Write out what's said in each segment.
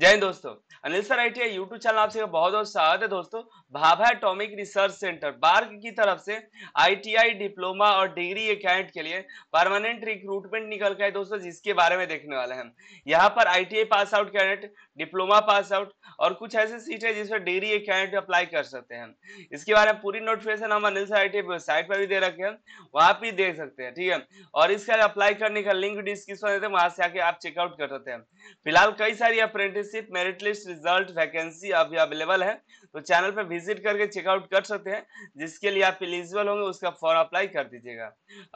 जय हिंद दोस्तों Anil sir I T YouTube channel आपसे बहुत बहुत स्वागत है दोस्तों Bhabha atomic research centre BARC की तरफ से आईटीआई डिप्लोमा और डिग्री अकाउंट के लिए परमानेंट रिक्रूटमेंट निकल है दोस्तों जिसके बारे में देखने वाले हैं यहाँ पर आईटीआई pass out candidate diploma pass out और कुछ ऐसी सीट है जिसमें डिग्री अकाउंट अप्लाई कर सकते हैं इसके बारे में पूरी नोटिफिकेशन हम अनिल सर आई वेबसाइट पर भी दे रखे हैं वहाँ पर देख सकते हैं ठीक है और इसका अप्लाई करने का लिंक डिस्क्रिप्शन देते हैं वहाँ से आके आप चेकआउट कर सकते हैं फिलहाल कई सारी apprentice internship merit list result vacancy अभी अवेलेबल है तो चैनल पर विजिट करके चेकआउट कर सकते हैं जिसके लिए आप एलिजिबल होंगे उसका फॉर्म अप्लाई कर दीजिएगा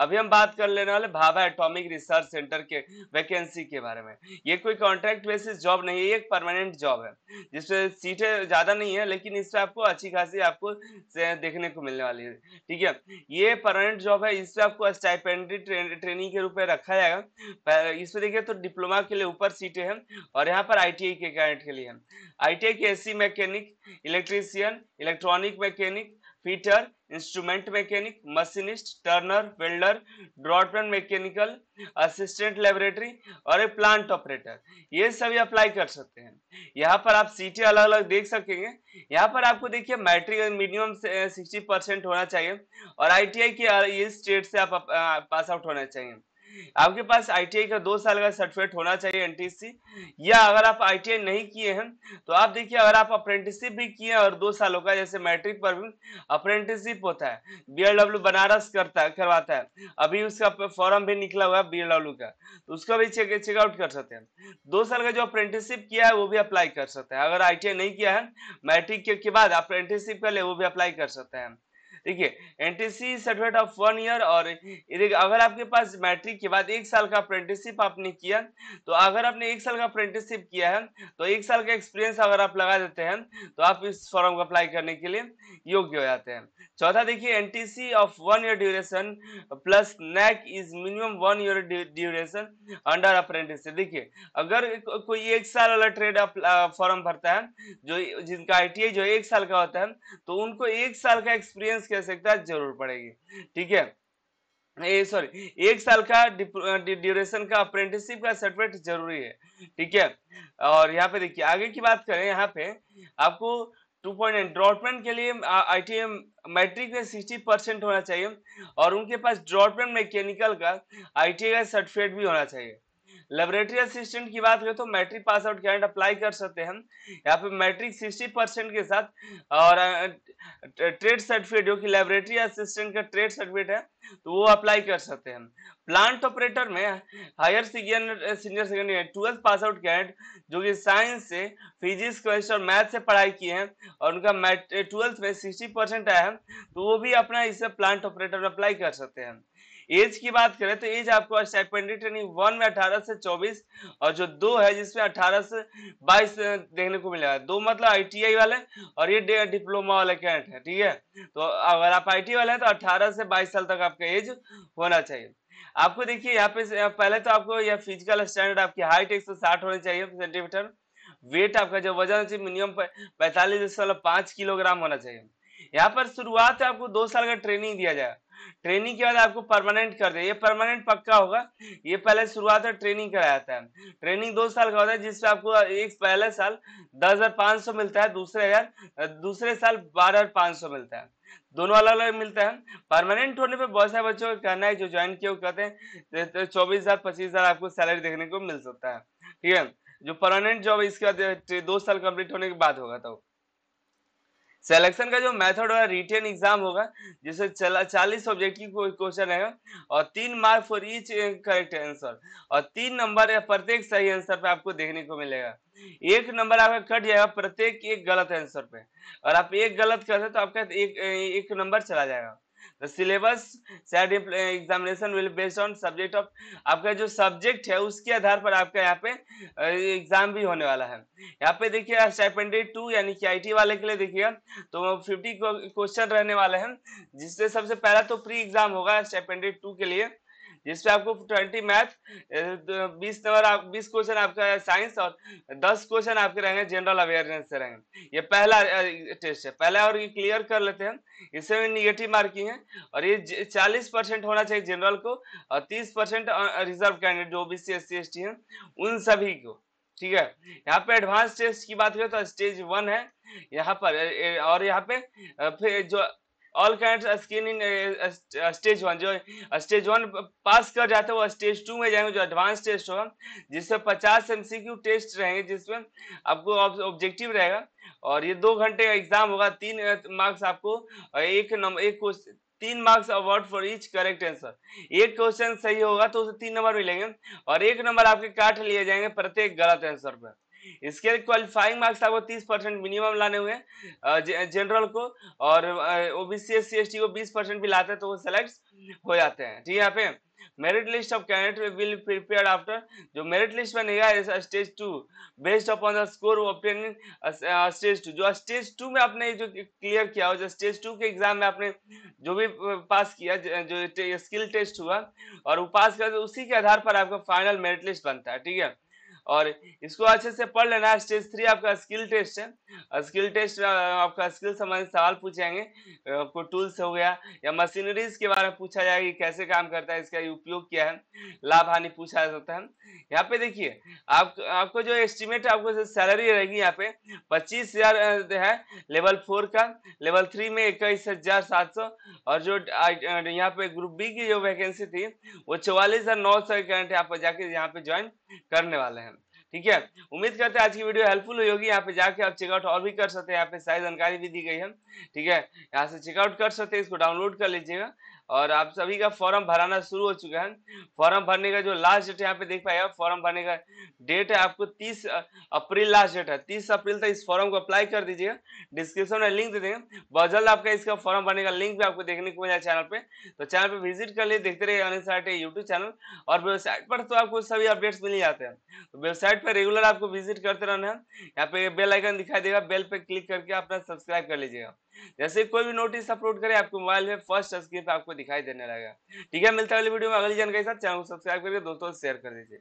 अभी हम बात कर लेने वाले भाभा एटॉमिक रिसर्च सेंटर के वैकेंसी के बारे में ये कोई कॉन्ट्रैक्ट बेसिस जॉब नहीं है ये एक परमानेंट जॉब है जिसमें सीटें ज़्यादा नहीं है लेकिन इस पर आपको अच्छी खासी आपको देखने को मिलने वाली है ठीक है ये परमानेंट जॉब है इस पर आपको स्टाइपेंड्री ट्रेनिंग के रूप में रखा जाएगा इसमें देखिए तो डिप्लोमा के लिए ऊपर सीटें हैं और यहाँ पर आई के कैडेट के लिए आई के एससी e mechanic electrician electronic mechanic fitter instrument mechanic machinist turner welder draughtsman mechanical assistant laboratory और ए प्लांट ऑपरेटर ये सभी अप्लाई कर सकते हैं यहाँ पर आप सीटें अलग अलग देख सकेंगे यहाँ पर आपको देखिए मैट्रिक मिनिमम सिक्सटी परसेंट होना चाहिए और आईटीआई e के इस स्टेट से आप पास आउट होना चाहिए आपके पास आईटीआई का दो साल का सर्टिफिकेट होना चाहिए एनटीसी या अगर आप आईटीआई नहीं किए हैं तो आप देखिए अगर आप अप्रेंटिसशिप भी किए और दो सालों का जैसे मैट्रिक पर भी अप्रेंटिसशिप होता है बीएलडब्ल्यू बनारस करता है करवाता है अभी उसका फॉर्म भी निकला हुआ है बीएलडब्ल्यू का तो उसका भी चेक चेकआउट कर सकते हैं दो साल का जो अप्रेंटिसशिप किया है वो भी अप्लाई कर सकते हैं अगर आई नहीं किया है मैट्रिक के, के बाद अप्रेंटिसशिप कर ले वो भी अप्लाई कर सकते हैं देखिए एंटेसिस सर्टिफिकेट ऑफ वन ईयर और अगर आपके पास मैट्रिक के बाद एक साल का अप्रेंटिसशिप आपने किया तो अगर आपने एक साल का अप्रेंटिसशिप किया है तो एक साल का एक्सपीरियंस अगर आप लगा देते हैं तो आप इस फॉर्म को अप्लाई करने के लिए योग्य हो जाते हैं चौथा देखिए NTC of one year duration plus NAC is minimum one year duration under apprenticeship देखिए अगर कोई एक साल वाला ट्रेड फॉर्म भरता है जो जिनका आई जो एक साल का होता है तो उनको एक साल का एक्सपीरियंस की आवश्यकता जरूर पड़ेगी ठीक है ए सॉरी एक साल का ड्यूरेशन का अप्रेंटिसशिप का सर्टिफिकेट जरूरी है ठीक है और यहाँ पे देखिए आगे की बात करें यहाँ पे आपको टू पॉइंट एन के लिए आई टी एम मैट्रिक में सिक्सटी परसेंट होना चाहिए और उनके पास ड्रॉटमैन मैकेनिकल का आई टी का सर्टिफिकेट भी होना चाहिए लेबोरेटरी असिस्टेंट की बात करें तो मैट्रिक पास आउट कैंड अप्लाई कर सकते हैं यहाँ पे मैट्रिक सिक्सटी परसेंट के साथ और ट्रेड सर्टिफिकेट जो कि लेबोरेटरी असिस्टेंट का ट्रेड सर्टिफिकेट है तो वो अप्लाई कर सकते हैं प्लांट ऑपरेटर में higher senior senior secondary twelfth pass out कैंड जो कि साइंस से फिजिक्स क्वेश्चन और मैथ से पढ़ाई की है और उनका ट्वेल्थ में सिक्सटी परसेंट आया है तो वो भी अपना इसे प्लांट ऑपरेटर अप्लाई कर सकते हैं एज की बात करें तो एज आपको स्टाइपेंडेड यानी वन में अठारह से चौबीस और जो दो है जिसमें अठारह से बाईस देखने को मिला है दो मतलब आईटीआई वाले और ये डिप्लोमा वाले कैंडिडेट है ठीक है तो अगर आप आईटी वाले हैं तो अठारह से बाईस साल तक आपका एज होना चाहिए आपको देखिए यहाँ पे पहले तो आपको यह फिजिकल स्टैंडर्ड आपकी हाइट एक होनी चाहिए सेंटीमीटर वेट आपका जो वजन चाहिए मिनिमम पैंतालीस किलोग्राम होना चाहिए यहाँ पर शुरुआत आपको दो साल का ट्रेनिंग दिया जाएगा ट्रेनिंग के बाद आपको परमानेंट कर दे ये परमानेंट पक्का होगा ये पहले शुरुआत है ट्रेनिंग कराया जाता है ट्रेनिंग दो साल का होता है जिसमें आपको एक पहले साल दस हजार पाँच सौ मिलता है दूसरे हजार दूसरे साल बारह हजार पाँच सौ मिलता है दोनों अलग अलग मिलता है परमानेंट होने पे बहुत सारे बच्चों का कहना है जो ज्वाइन किए कहते हैं चौबीस हजार पच्चीस हजार आपको सैलरी देखने को मिल सकता है ठीक है जो परमानेंट जॉब इसके बाद दो साल कंप्लीट होने के बाद होगा तो सिलेक्शन का जो मेथड होगा रिटेन एग्जाम होगा जिसे चला चालीस सब्जेक्ट की कोई क्वेश्चन है और तीन mark for each correct answer और तीन नंबर प्रत्येक सही आंसर पे आपको देखने को मिलेगा एक नंबर आपका कट जाएगा प्रत्येक एक गलत आंसर पे और आप एक गलत करते तो आपका एक एक नंबर चला जाएगा the syllabus set examination will based on subject of आपका जो सब्जेक्ट है उसके आधार पर आपका यहाँ पे एग्जाम भी होने वाला है यहाँ पे देखिए स्टाइपेंडरी टू यानी कि आईटी वाले के लिए देखिए तो फिफ्टी क्वेश्चन रहने वाले हैं जिससे सबसे पहला तो प्री एग्जाम होगा स्टाइपेंडरी टू के लिए जिसपे आपको ट्वेंटी मैथ बीस नंबर आप बीस क्वेश्चन आपका साइंस और दस क्वेश्चन आपके रहेंगे जनरल अवेयरनेस से रहेंगे ये पहला टेस्ट है पहला और ये क्लियर कर लेते हैं इसमें निगेटिव मार्किंग है और ये चालीस परसेंट होना चाहिए जनरल को और तीस परसेंट रिजर्व कैंडिडेट जो बी सी एस सी हैं उन सभी को ठीक है यहाँ पे एडवांस टेस्ट की बात करें तो स्टेज वन है यहाँ पर और यहाँ पे फिर जो all kind skin in stage one जो स्टेज वन पास कर जाते हैं वो स्टेज टू में जाएंगे जो एडवांस टेस्ट होगा जिसमें पचास एम टेस्ट रहेंगे जिसमें आपको ऑब्जेक्टिव रहेगा और ये दो घंटे का एग्जाम होगा तीन मार्क्स आपको एक नंबर एक क्वेश्चन तीन marks award for each correct answer एक क्वेश्चन सही होगा तो उसे तीन नंबर मिलेंगे और एक नंबर आपके काट लिए जाएंगे प्रत्येक गलत आंसर पर इसके क्वालिफाइंग मार्क्स आपको तीस परसेंट मिनिमम लाने हुए जनरल को और ओबीसी एस सी को बीस परसेंट भी लाते हैं तो वो सेलेक्ट हो जाते हैं ठीक है यहाँ पे merit list of candidate will prepare after जो मेरिट लिस्ट बनेगा stage two based upon the score obtain stage two जो स्टेज टू में आपने जो क्लियर किया हो जो स्टेज टू के एग्जाम में आपने जो भी पास किया जो स्किल टेस्ट हुआ और वो पास कर तो उसी के आधार पर आपका फाइनल मेरिट लिस्ट बनता है ठीक है और इसको अच्छे से पढ़ लेना स्टेज थ्री आपका स्किल टेस्ट है स्किल टेस्ट आपका स्किल संबंधित सवाल पूछेंगे आपको टूल्स हो गया या मशीनरीज के बारे में पूछा जाएगा कि कैसे काम करता है इसका उपयोग क्या है लाभ हानि पूछा जाता है यहाँ पे देखिए आप आपको जो एस्टिमेट आपको सैलरी रहेगी यहाँ पे पच्चीस हजार है लेवल फोर का लेवल थ्री में इक्कीस हजार सात सौ और जो यहाँ पे ग्रुप बी की जो वैकेंसी थी वो चौवालीस हजार नौ सौ यहाँ पे जाके यहाँ पे ज्वाइन करने वाले हैं ठीक है उम्मीद करते हैं आज की वीडियो हेल्पफुल हुई होगी यहाँ पे जाके आप चेकआउट और भी कर सकते हैं यहाँ पे सारी जानकारी भी दी गई है ठीक है यहाँ से चेकआउट कर सकते हैं इसको डाउनलोड कर लीजिएगा और आप सभी का फॉर्म भराना शुरू हो चुका है फॉर्म भरने का जो लास्ट डेट यहाँ पे देख पाएगा फॉर्म भरने का डेट है आपको 30 अप्रैल लास्ट डेट है 30 अप्रैल तक इस फॉर्म को अप्लाई कर दीजिएगा डिस्क्रिप्शन में लिंक दे देंगे बहुत जल्द आपका इसका फॉर्म भरने का लिंक भी आपको देखने को मिला चैनल पे तो चैनल पे विजिट कर लिए देखते रहिए अनिल यूट्यूब चैनल और वेबसाइट पर तो आपको सभी अपडेट्स मिल जाते हैं तो वेबसाइट पर रेगुलर आपको विजिट करते रहना है यहाँ पे बेल आइकन दिखाई देगा बेल पर क्लिक करके अपना सब्सक्राइब कर लीजिएगा जैसे कोई भी नोटिस अपलोड करे आपके मोबाइल में फर्स्ट स्क्रीन पर आपको दिखाई देने लगा ठीक है मिलता है अगली वीडियो में अगली जानकारी के साथ चैनल को सब्सक्राइब करके दोस्तों शेयर कर दीजिए